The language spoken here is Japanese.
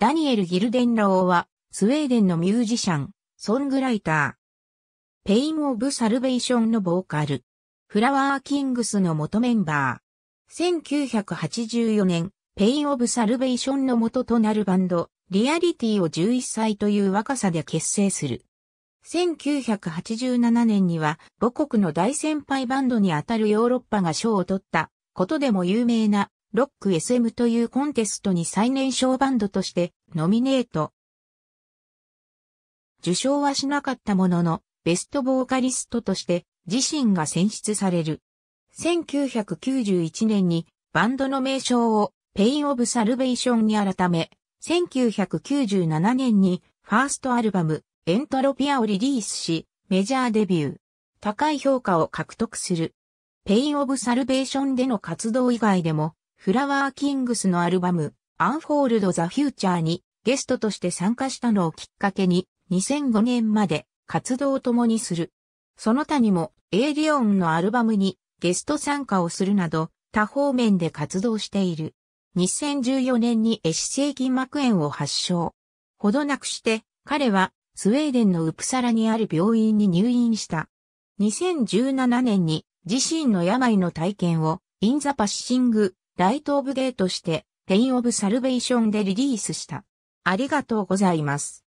ダニエル・ギルデンラオーは、スウェーデンのミュージシャン、ソングライター。ペイン・オブ・サルベーションのボーカル。フラワー・キングスの元メンバー。1984年、ペイン・オブ・サルベーションの元となるバンド、リアリティを11歳という若さで結成する。1987年には母国の大先輩バンドにあたるヨーロッパが賞を取ったことでも有名なロック SM というコンテストに最年少バンドとしてノミネート。受賞はしなかったものの、ベストボーカリストとして自身が選出される。1991年にバンドの名称をペイン・オブ・サルベーションに改め、1997年にファーストアルバムエントロピアをリリースし、メジャーデビュー。高い評価を獲得する。ペイン・オブ・サルベーションでの活動以外でもフラワーキングスのアルバム、アンフォールド・ザ・フューチャーにゲストとして参加したのをきっかけに、2005年まで活動を共にする。その他にも、エイリオンのアルバムにゲスト参加をするなど、多方面で活動している。2014年にエシセ性筋膜炎を発症。ほどなくして、彼はスウェーデンのウプサラにある病院に入院した。2017年に自身の病の体験をインザパッシングライトオブデーとして、ペインオブサルベーションでリリースした。ありがとうございます。